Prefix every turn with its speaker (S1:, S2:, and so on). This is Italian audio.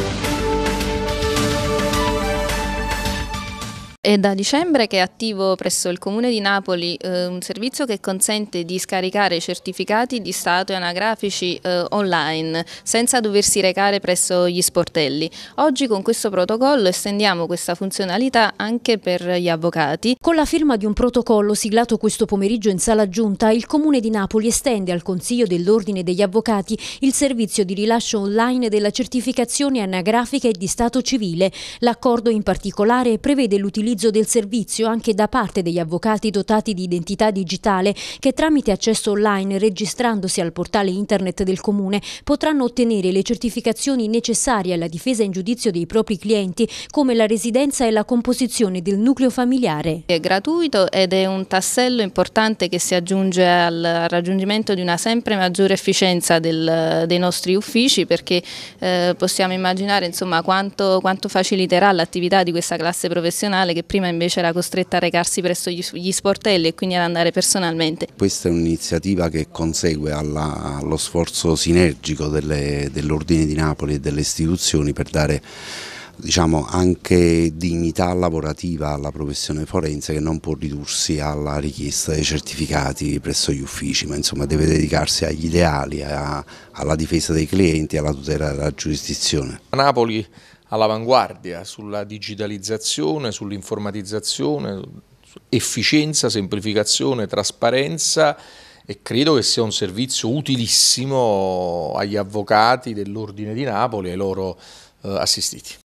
S1: Thank you. È da dicembre che è attivo presso il Comune di Napoli eh, un servizio che consente di scaricare certificati di stato e anagrafici eh, online senza doversi recare presso gli sportelli. Oggi con questo protocollo estendiamo questa funzionalità anche per gli avvocati. Con la firma di un protocollo siglato questo pomeriggio in sala giunta, il Comune di
S2: Napoli estende al Consiglio dell'Ordine degli Avvocati il servizio di rilascio online della certificazione anagrafica e di stato civile. L'accordo in particolare prevede l'utilizzo l'utilizzo del servizio anche da parte degli avvocati dotati di identità digitale che tramite accesso online registrandosi al portale internet del Comune potranno ottenere le certificazioni necessarie alla difesa in giudizio dei propri clienti come la residenza e la composizione del nucleo
S1: familiare. È gratuito ed è un tassello importante che si aggiunge al raggiungimento di una sempre maggiore efficienza del, dei nostri uffici perché eh, possiamo immaginare insomma, quanto, quanto faciliterà l'attività di questa classe professionale che che prima invece era costretta a recarsi presso gli sportelli e quindi ad andare personalmente.
S3: Questa è un'iniziativa che consegue alla, allo sforzo sinergico dell'Ordine di Napoli e delle istituzioni per dare diciamo, anche dignità lavorativa alla professione forense che non può ridursi alla richiesta dei certificati presso gli uffici, ma insomma deve dedicarsi agli ideali, a, alla difesa dei clienti e alla tutela della giurisdizione.
S4: A Napoli all'avanguardia sulla digitalizzazione, sull'informatizzazione, su efficienza, semplificazione, trasparenza e credo che sia un servizio utilissimo agli avvocati dell'Ordine di Napoli e ai loro eh, assistiti.